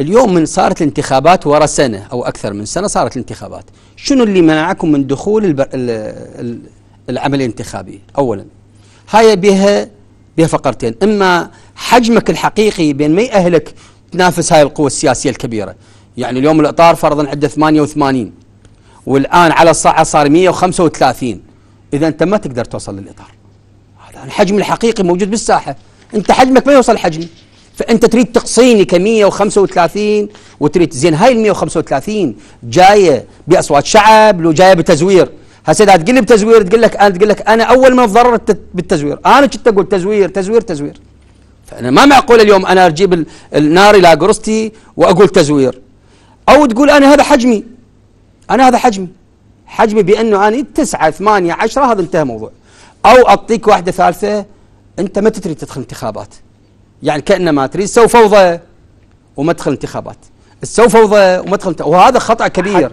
اليوم من صارت الانتخابات ورا سنة أو أكثر من سنة صارت الانتخابات شنو اللي منعكم من دخول البر... العمل الانتخابي أولا هاي بها بها فقرتين إما حجمك الحقيقي بين ما يأهلك تنافس هاي القوة السياسية الكبيرة يعني اليوم الإطار فرضا عنده 88 والآن على الصاعة صار 135 إذا أنت ما تقدر توصل للإطار هذا الحجم الحقيقي موجود بالساحة أنت حجمك ما يوصل حجمي فانت تريد تقصيني ك 135 وتريد زين هاي ال 135 جايه باصوات شعب لو جايه بتزوير هسه اذا تقول لي بتزوير تقول لك انا تقول لك انا اول من تضررت بالتزوير انا كنت اقول تزوير تزوير تزوير فانا ما معقول اليوم انا اجيب النار الى قرصتي واقول تزوير او تقول انا هذا حجمي انا هذا حجمي حجمي بانه انا تسعة ثمانية عشرة هذا انتهى موضوع او اعطيك واحدة ثالثة انت ما تريد تدخل انتخابات يعني كأنما تريد سو فوضى ومدخل انتخابات السو فوضى ومدخل انتخابات وهذا خطأ كبير